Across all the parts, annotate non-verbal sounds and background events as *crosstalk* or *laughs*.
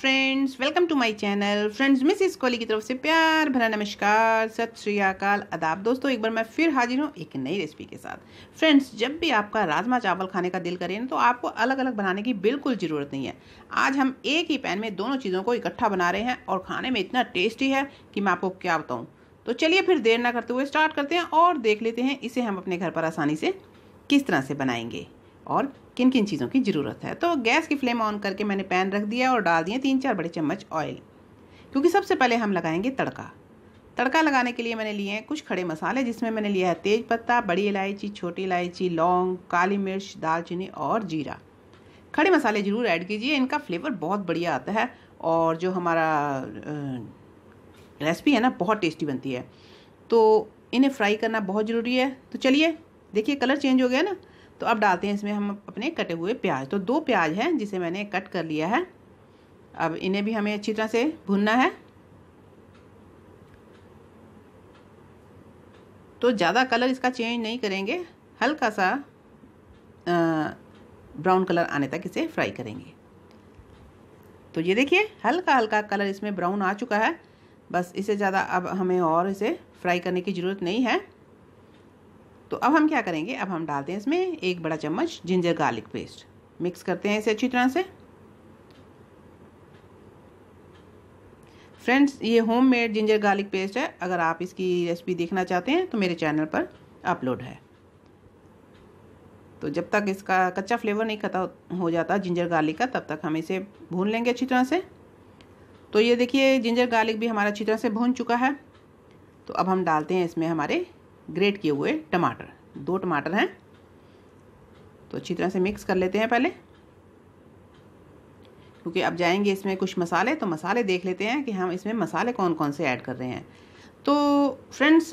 friends welcome to my channel friends miss इस कोहली की तरफ से प्यार भरा नमस्कार सत श्री अकाल अदाब दोस्तों एक बार मैं फिर हाजिर हूँ एक नई रेसिपी के साथ फ्रेंड्स जब भी आपका राजमा चावल खाने का दिल करे ना तो आपको अलग अलग बनाने की बिल्कुल ज़रूरत नहीं है आज हम एक ही पैन में दोनों चीज़ों को इकट्ठा बना रहे हैं और खाने में इतना टेस्टी है कि मैं आपको क्या बताऊँ तो चलिए फिर देर ना करते हुए स्टार्ट करते हैं और देख लेते हैं इसे हम अपने घर पर आसानी से किस तरह से बनाएंगे और किन किन चीज़ों की ज़रूरत है तो गैस की फ्लेम ऑन करके मैंने पैन रख दिया और डाल दिए तीन चार बड़े चम्मच ऑयल क्योंकि सबसे पहले हम लगाएंगे तड़का तड़का लगाने के लिए मैंने लिए हैं कुछ खड़े मसाले जिसमें मैंने लिया है तेज पत्ता बड़ी इलायची छोटी इलायची लौंग काली मिर्च दालचीनी और जीरा खड़े मसाले ज़रूर ऐड कीजिए इनका फ्लेवर बहुत बढ़िया आता है और जो हमारा रेसिपी है ना बहुत टेस्टी बनती है तो इन्हें फ्राई करना बहुत ज़रूरी है तो चलिए देखिए कलर चेंज हो गया ना तो अब डालते हैं इसमें हम अपने कटे हुए प्याज तो दो प्याज हैं जिसे मैंने कट कर लिया है अब इन्हें भी हमें अच्छी तरह से भुनना है तो ज़्यादा कलर इसका चेंज नहीं करेंगे हल्का सा ब्राउन कलर आने तक इसे फ्राई करेंगे तो ये देखिए हल्का हल्का कलर इसमें ब्राउन आ चुका है बस इसे ज़्यादा अब हमें और इसे फ्राई करने की ज़रूरत नहीं है तो अब हम क्या करेंगे अब हम डालते हैं इसमें एक बड़ा चम्मच जिंजर गार्लिक पेस्ट मिक्स करते हैं इसे अच्छी तरह से फ्रेंड्स ये होममेड जिंजर गार्लिक पेस्ट है अगर आप इसकी रेसिपी देखना चाहते हैं तो मेरे चैनल पर अपलोड है तो जब तक इसका कच्चा फ्लेवर नहीं खत्म हो जाता जिंजर गार्लिक का तब तक हम इसे भून लेंगे अच्छी तरह से तो ये देखिए जिंजर गार्लिक भी हमारा अच्छी तरह से भून चुका है तो अब हम डालते हैं इसमें हमारे ग्रेट किए हुए टमाटर दो टमाटर हैं तो अच्छी तरह से मिक्स कर लेते हैं पहले क्योंकि अब जाएंगे इसमें कुछ मसाले तो मसाले देख लेते हैं कि हम इसमें मसाले कौन कौन से ऐड कर रहे हैं तो फ्रेंड्स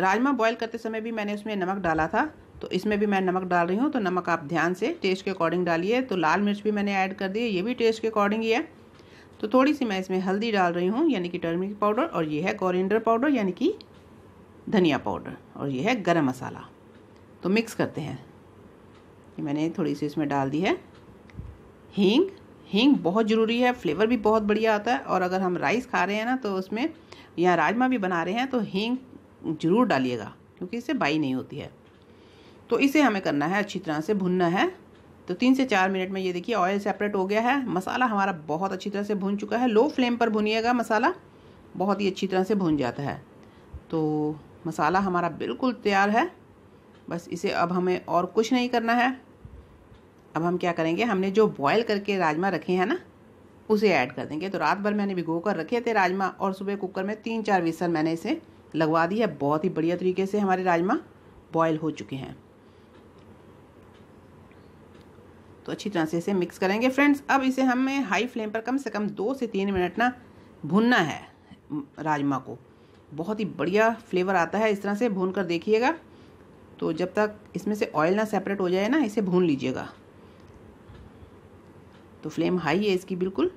राजमा बॉईल करते समय भी मैंने उसमें नमक डाला था तो इसमें भी मैं नमक डाल रही हूँ तो नमक आप ध्यान से टेस्ट के अकॉर्डिंग डालिए तो लाल मिर्च भी मैंने ऐड कर दी है ये भी टेस्ट के अकॉर्डिंग ही है तो थोड़ी सी मैं इसमें हल्दी डाल रही हूँ यानी कि टर्मरिक पाउडर और ये है कॉरिंडर पाउडर यानी कि धनिया पाउडर और ये है गरम मसाला तो मिक्स करते हैं ये मैंने थोड़ी सी इसमें डाल दी है हींग हींग बहुत ज़रूरी है फ्लेवर भी बहुत बढ़िया आता है और अगर हम राइस खा रहे हैं ना तो उसमें या राजमा भी बना रहे हैं तो हींग ज़रूर डालिएगा क्योंकि इससे बाई नहीं होती है तो इसे हमें करना है अच्छी तरह से भुनना है तो तीन से चार मिनट में ये देखिए ऑयल सेपरेट हो गया है मसाला हमारा बहुत अच्छी तरह से भुन चुका है लो फ्लेम पर भुनिएगा मसाला बहुत ही अच्छी तरह से भुन जाता है तो मसाला हमारा बिल्कुल तैयार है बस इसे अब हमें और कुछ नहीं करना है अब हम क्या करेंगे हमने जो बॉयल करके राजमा रखे हैं ना उसे ऐड कर देंगे तो रात भर मैंने भिगो कर रखे थे राजमा और सुबह कुकर में तीन चार विसल मैंने इसे लगवा दी है बहुत ही बढ़िया तरीके से हमारे राजमा बॉयल हो चुके हैं तो अच्छी तरह से इसे मिक्स करेंगे फ्रेंड्स अब इसे हमें हाई फ्लेम पर कम से कम दो से तीन मिनट ना भुनना है राजमा को बहुत ही बढ़िया फ्लेवर आता है इस तरह से भून कर देखिएगा तो जब तक इसमें से ऑयल ना सेपरेट हो जाए ना इसे भून लीजिएगा तो फ्लेम हाई है इसकी बिल्कुल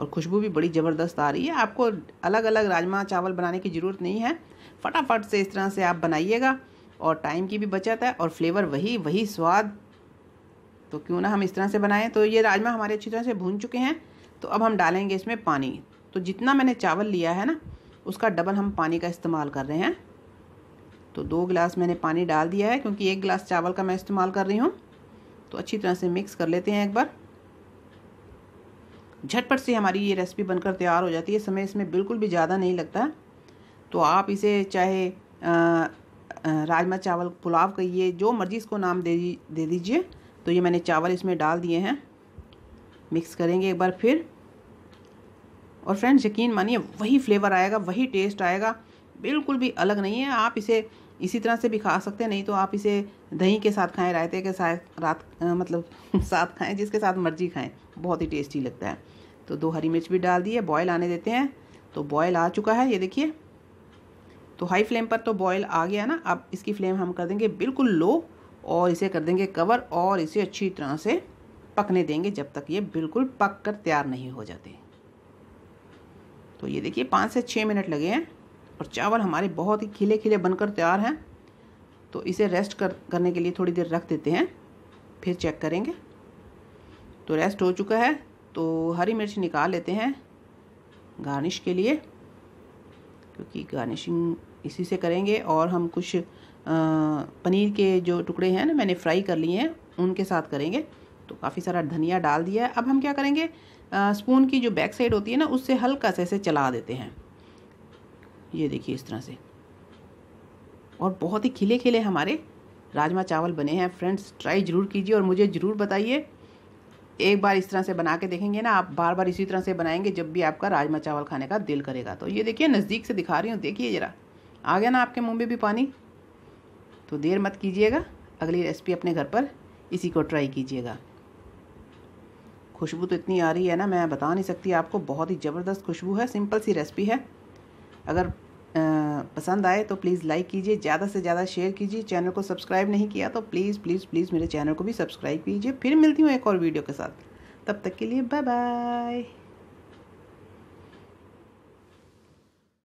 और खुशबू भी बड़ी ज़बरदस्त आ रही है आपको अलग अलग राजमा चावल बनाने की ज़रूरत नहीं है फटाफट से इस तरह से आप बनाइएगा और टाइम की भी बचत है और फ्लेवर वही वही स्वाद तो क्यों ना हम इस तरह से बनाएं तो ये राजमा हमारे अच्छी तरह से भून चुके हैं तो अब हम डालेंगे इसमें पानी तो जितना मैंने चावल लिया है ना उसका डबल हम पानी का इस्तेमाल कर रहे हैं तो दो गिलास मैंने पानी डाल दिया है क्योंकि एक गिलास चावल का मैं इस्तेमाल कर रही हूँ तो अच्छी तरह से मिक्स कर लेते हैं एक बार झटपट से हमारी ये रेसिपी बनकर तैयार हो जाती है समय इसमें बिल्कुल भी ज़्यादा नहीं लगता तो आप इसे चाहे राजमा चावल पुलाव कहिए जो मर्ज़ी इसको नाम दे दे दीजिए तो ये मैंने चावल इसमें डाल दिए हैं मिक्स करेंगे एक बार फिर और फ्रेंड्स यकीन मानिए वही फ्लेवर आएगा वही टेस्ट आएगा बिल्कुल भी अलग नहीं है आप इसे इसी तरह से भी खा सकते हैं नहीं तो आप इसे दही के साथ खाएं रायते के साथ रात मतलब *laughs* साथ खाएं जिसके साथ मर्जी खाएं बहुत ही टेस्टी लगता है तो दो हरी मिर्च भी डाल दिए बॉयल आने देते हैं तो बॉयल आ चुका है ये देखिए तो हाई फ्लेम पर तो बॉयल आ गया ना अब इसकी फ्लेम हम कर देंगे बिल्कुल लो और इसे कर देंगे कवर और इसे अच्छी तरह से पकने देंगे जब तक ये बिल्कुल पक कर तैयार नहीं हो जाते तो ये देखिए पाँच से छः मिनट लगे हैं और चावल हमारे बहुत ही खिले खिले बनकर तैयार हैं तो इसे रेस्ट कर करने के लिए थोड़ी देर रख देते हैं फिर चेक करेंगे तो रेस्ट हो चुका है तो हरी मिर्च निकाल लेते हैं गार्निश के लिए क्योंकि गार्निशिंग इसी से करेंगे और हम कुछ आ, पनीर के जो टुकड़े हैं ना मैंने फ्राई कर लिए हैं उनके साथ करेंगे तो काफ़ी सारा धनिया डाल दिया है अब हम क्या करेंगे आ, स्पून की जो बैक साइड होती है ना उससे हल्का से ऐसे चला देते हैं ये देखिए इस तरह से और बहुत ही खिले खिले हमारे राजमा चावल बने हैं फ्रेंड्स ट्राई ज़रूर कीजिए और मुझे ज़रूर बताइए एक बार इस तरह से बना के देखेंगे ना आप बार बार इसी तरह से बनाएंगे जब भी आपका राजमा चावल खाने का दिल करेगा तो ये देखिए नज़दीक से दिखा रही हूँ देखिए ज़रा आ गया ना आपके मुँह में भी पानी तो देर मत कीजिएगा अगली रेसिपी अपने घर पर इसी को ट्राई कीजिएगा खुशबू तो इतनी आ रही है ना मैं बता नहीं सकती आपको बहुत ही ज़बरदस्त खुशबू है सिंपल सी रेसिपी है अगर पसंद आए तो प्लीज़ लाइक कीजिए ज़्यादा से ज़्यादा शेयर कीजिए चैनल को सब्सक्राइब नहीं किया तो प्लीज़ प्लीज़ प्लीज़ मेरे चैनल को भी सब्सक्राइब कीजिए फिर मिलती हूँ एक और वीडियो के साथ तब तक के लिए बाय बाय